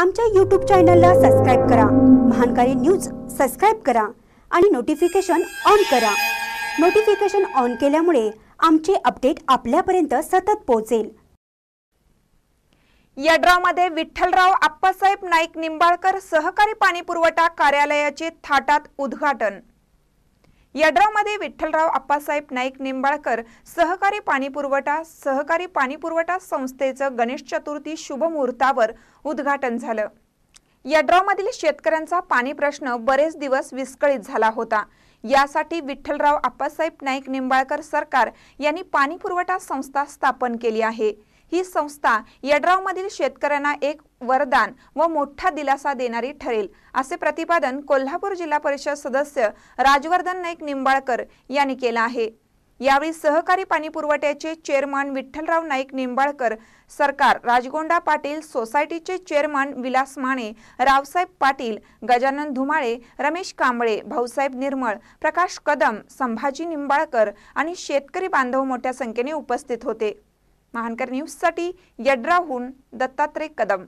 आमच्या यूट्यूब चॅनलला सबस्क्राईब करा महानकारी न्यूज सबस्क्राईब करा आणि नोटिफिकेशन ऑन करा नोटिफिकेशन ऑन केल्यामुळे आमचे अपडेट आपल्यापर्यंत सतत पोहोचेल यड्रामध्ये विठ्ठलराव आप्पासाहेब नाईक निंबाळकर सहकारी पाणी पुरवठा कार्यालयाचे थाटात उद्घाटन यड्रामध्ये विठ्ठलराव अप्पासाहेब नाईक निंबाळकर सहकारी पाणी पुरवठा सहकारी पाणी पुरवठा संस्थेचं गणेश चतुर्थी शुभमुहूर्तावर उद्घाटन झालं यड्रावमधील शेतकऱ्यांचा पाणी प्रश्न बरेच दिवस विस्कळीत झाला होता यासाठी विठ्ठलराव अप्पासाहेब नाईक निंबाळकर सरकार यांनी पाणी पुरवठा संस्था स्थापन केली आहे ही संस्था यड्रावमधील शेतकऱ्यांना एक वरदान व मोठा दिलासा देणारी ठरेल असे प्रतिपादन कोल्हापूर जिल्हा परिषद सदस्य राजवर्धन नाईक निंबाळकर यांनी केलं आहे यावेळी सहकारी पाणीपुरवठ्याचे चेअरमन विठ्ठलराव नाईक निंबाळकर सरकार राजगोंडा पाटील सोसायटीचे चेअरमन विलास माने रावसाहेब पाटील गजानन धुमाळे रमेश कांबळे भाऊसाहेब निर्मळ प्रकाश कदम संभाजी निंबाळकर आणि शेतकरी बांधव मोठ्या संख्येने उपस्थित होते महानकर न्यूजसाठी यड्राहून दत्तात्रय कदम